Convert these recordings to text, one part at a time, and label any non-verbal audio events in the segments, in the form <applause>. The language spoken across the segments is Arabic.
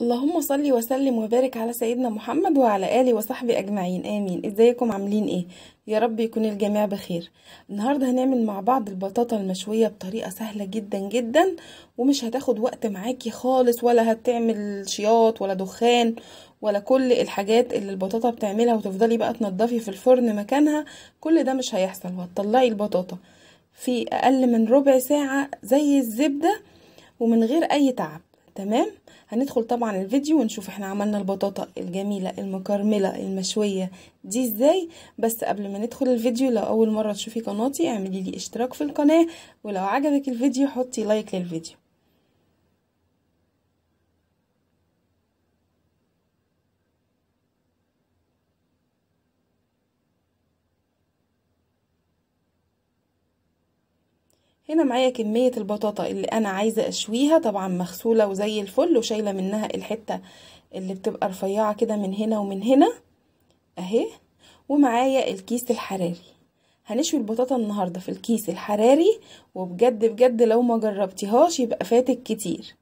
اللهم صل وسلم وبارك على سيدنا محمد وعلى اله وصحبه اجمعين امين ازيكم عاملين ايه يا رب يكون الجميع بخير النهارده هنعمل مع بعض البطاطا المشويه بطريقه سهله جدا جدا ومش هتاخد وقت معاكي خالص ولا هتعمل شياط ولا دخان ولا كل الحاجات اللي البطاطا بتعملها وتفضلي بقى تنضفي في الفرن مكانها كل ده مش هيحصل وهتطلعي البطاطا في اقل من ربع ساعه زي الزبده ومن غير اي تعب تمام هندخل طبعا الفيديو ونشوف احنا عملنا البطاطا الجميلة المكرملة المشوية دي ازاي بس قبل ما ندخل الفيديو لو اول مرة تشوفي قناتي اعملي لي اشتراك في القناة ولو عجبك الفيديو حطي لايك للفيديو هنا معايا كمية البطاطا اللي انا عايزة اشويها طبعا مغسولة وزي الفل وشايلة منها الحتة اللي بتبقى رفيعة كده من هنا ومن هنا اهي ومعايا الكيس الحراري هنشوي البطاطا النهاردة في الكيس الحراري وبجد بجد لو ما جربتيهاش يبقى فاتك كتير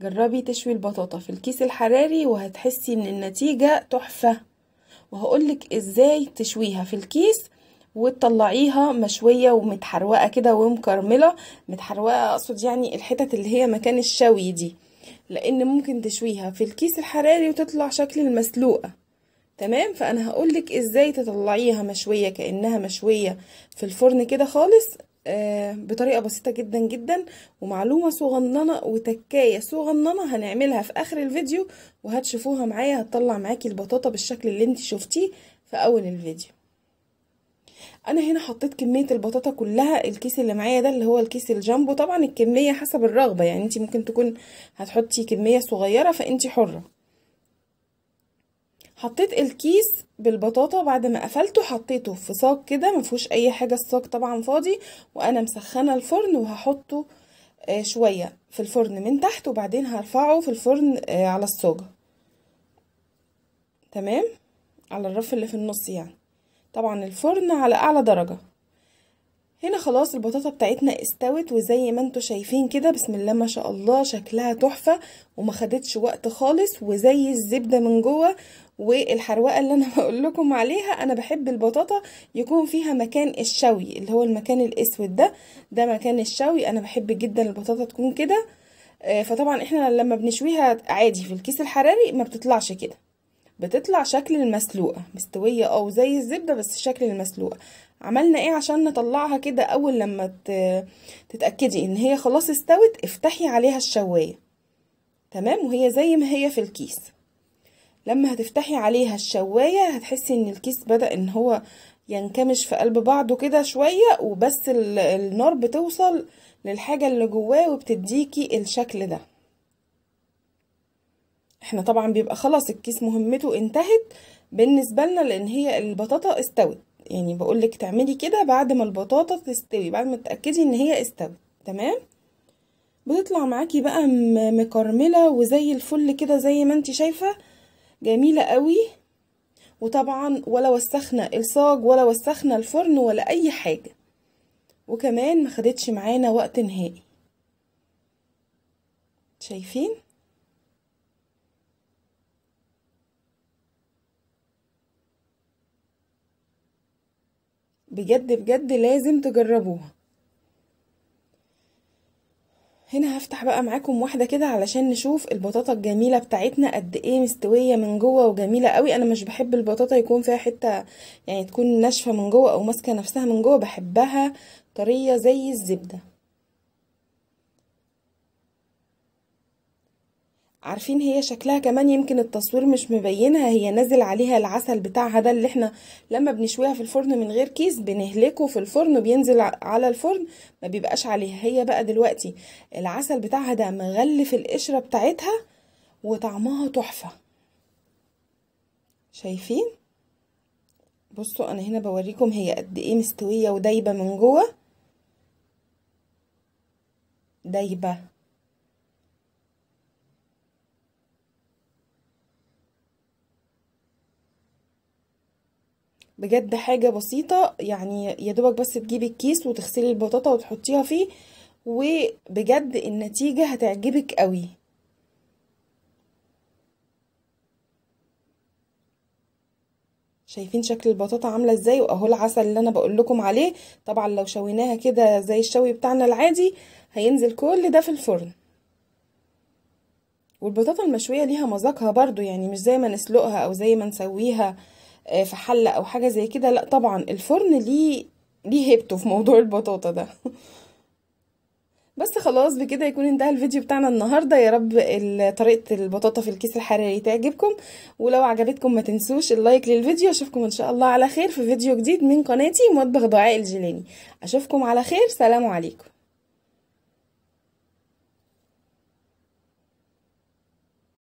جربي تشوي البطاطا في الكيس الحراري وهتحسي ان النتيجة تحفة وهقولك ازاي تشويها في الكيس وتطلعيها مشويه ومتحروقه كده ومكرمله متحروقه اقصد يعني الحتت اللي هي مكان الشوي دي لان ممكن تشويها في الكيس الحراري وتطلع شكل المسلوقه تمام فانا هقولك ازاي تطلعيها مشويه كانها مشويه في الفرن كده خالص آه، بطريقه بسيطه جدا جدا ومعلومه صغننه وتكايه صغننه هنعملها في اخر الفيديو وهتشوفوها معايا هتطلع معاكي البطاطا بالشكل اللي انت شفتيه في اول الفيديو انا هنا حطيت كميه البطاطا كلها الكيس اللي معايا ده اللي هو الكيس الجامبو طبعا الكميه حسب الرغبه يعني انت ممكن تكون هتحطي كميه صغيره فانت حره حطيت الكيس بالبطاطا بعد ما قفلته حطيته في صاج كده ما فيهوش اي حاجه الصاج طبعا فاضي وانا مسخنه الفرن وهحطه آه، شويه في الفرن من تحت وبعدين هرفعه في الفرن آه، على الصاج تمام على الرف اللي في النص يعني طبعا الفرن على اعلى درجة هنا خلاص البطاطا بتاعتنا استوت وزي ما انتوا شايفين كده بسم الله ما شاء الله شكلها تحفة وما خدتش وقت خالص وزي الزبدة من جوه والحروقه اللي انا <laughs> بقول لكم عليها انا بحب البطاطا يكون فيها مكان الشوي اللي هو المكان الاسود ده ده مكان الشوي انا بحب جدا البطاطا تكون كده آه، فطبعا احنا لما بنشويها عادي في الكيس الحراري ما بتطلعش كده بتطلع شكل المسلوقة مستوية اه زي الزبدة بس شكل المسلوقة عملنا ايه عشان نطلعها كده اول لما تتأكدي ان هي خلاص استوت افتحي عليها الشواية تمام وهي زي ما هي في الكيس لما هتفتحي عليها الشواية هتحسي ان الكيس بدأ ان هو ينكمش في قلب بعضه كده شوية وبس النار بتوصل للحاجة اللي جواه وبتديكي الشكل ده احنا طبعا بيبقى خلاص الكيس مهمته انتهت بالنسبة لنا لان هي البطاطا استوت يعني بقولك تعملي كده بعد ما البطاطا تستوي بعد ما تتأكدي ان هي استوت تمام بتطلع معاكي بقى مكرملة وزي الفل كده زي ما انت شايفة جميلة قوي وطبعا ولا وسخنا الصاج ولا وسخنا الفرن ولا اي حاجة وكمان ما خدتش معانا وقت نهائي شايفين بجد بجد لازم تجربوها هنا هفتح بقى معاكم واحدة كده علشان نشوف البطاطا الجميلة بتاعتنا قد ايه مستوية من جوه وجميلة قوي انا مش بحب البطاطا يكون فيها حتة يعني تكون ناشفة من جوه او ماسكة نفسها من جوه بحبها طرية زي الزبدة عارفين هي شكلها كمان يمكن التصوير مش مبينها هي نازل عليها العسل بتاعها ده اللي احنا لما بنشويها في الفرن من غير كيس بنهلكه في الفرن وبينزل على الفرن ما بيبقاش عليها هي بقى دلوقتي العسل بتاعها ده مغلف القشرة بتاعتها وطعمها تحفة شايفين بصوا انا هنا بوريكم هي قد ايه مستوية ودايبة من جوه دايبة بجد حاجة بسيطة يعني دوبك بس تجيبي الكيس وتغسلي البطاطا وتحطيها فيه وبجد النتيجة هتعجبك قوي شايفين شكل البطاطا عاملة ازاي واهو العسل اللي انا بقول لكم عليه طبعا لو شويناها كده زي الشوي بتاعنا العادي هينزل كل ده في الفرن والبطاطا المشوية ليها مذاقها برضو يعني مش زي ما نسلقها او زي ما نسويها آه، في حله او حاجه زي كده لا طبعا الفرن ليه ليه هيبته في موضوع <laughs> البطاطا ده بس خلاص بكده يكون انتهى الفيديو بتاعنا النهاردة يا رب طريقة البطاطا في الكيس الحراري تعجبكم ولو عجبتكم ما تنسوش اللايك للفيديو اشوفكم ان شاء الله على خير في فيديو جديد من قناتي مطبخ دعاء الجيلاني اشوفكم على خير سلام عليكم